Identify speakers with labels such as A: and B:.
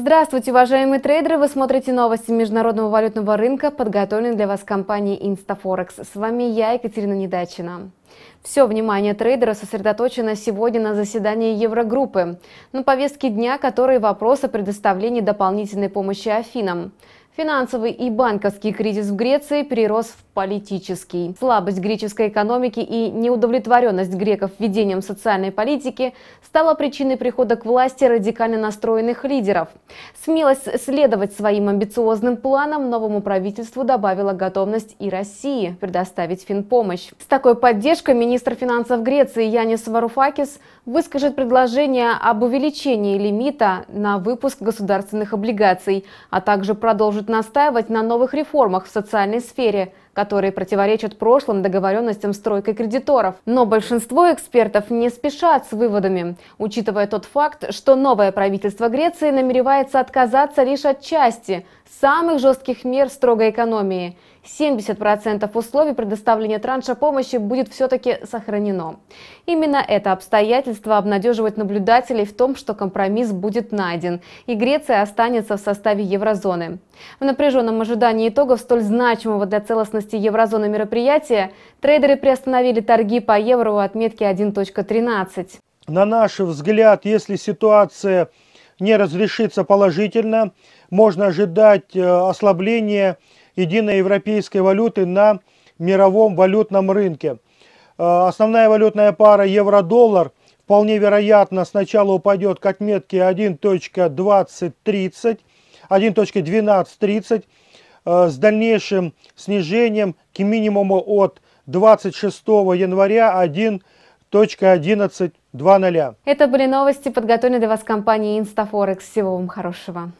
A: Здравствуйте, уважаемые трейдеры! Вы смотрите новости международного валютного рынка, подготовленные для вас компанией Instaforex. С вами я, Екатерина Недачина. Все внимание трейдера сосредоточено сегодня на заседании Еврогруппы. На повестке дня, который вопрос о предоставлении дополнительной помощи Афинам. Финансовый и банковский кризис в Греции перерос в политический. Слабость греческой экономики и неудовлетворенность греков введением социальной политики стала причиной прихода к власти радикально настроенных лидеров. Смелость следовать своим амбициозным планам новому правительству добавила готовность и России предоставить финпомощь. С такой поддержкой министр финансов Греции Янис Варуфакис выскажет предложение об увеличении лимита на выпуск государственных облигаций, а также продолжит настаивать на новых реформах в социальной сфере, которые противоречат прошлым договоренностям стройкой кредиторов. Но большинство экспертов не спешат с выводами, учитывая тот факт, что новое правительство Греции намеревается отказаться лишь от части самых жестких мер строгой экономии – 70% условий предоставления транша помощи будет все-таки сохранено. Именно это обстоятельство обнадеживает наблюдателей в том, что компромисс будет найден, и Греция останется в составе еврозоны. В напряженном ожидании итогов столь значимого для целостности еврозоны мероприятия трейдеры приостановили торги по евро у отметки 1.13.
B: На наш взгляд, если ситуация не разрешится положительно, можно ожидать э, ослабления единой европейской валюты на мировом валютном рынке. Э, основная валютная пара евро-доллар вполне вероятно сначала упадет к отметке 1.2030, 1.1230 э, с дальнейшим снижением к минимуму от 26 января 1.2030. Это
A: были новости, подготовленные для вас компанией InstaForex. Всего вам хорошего.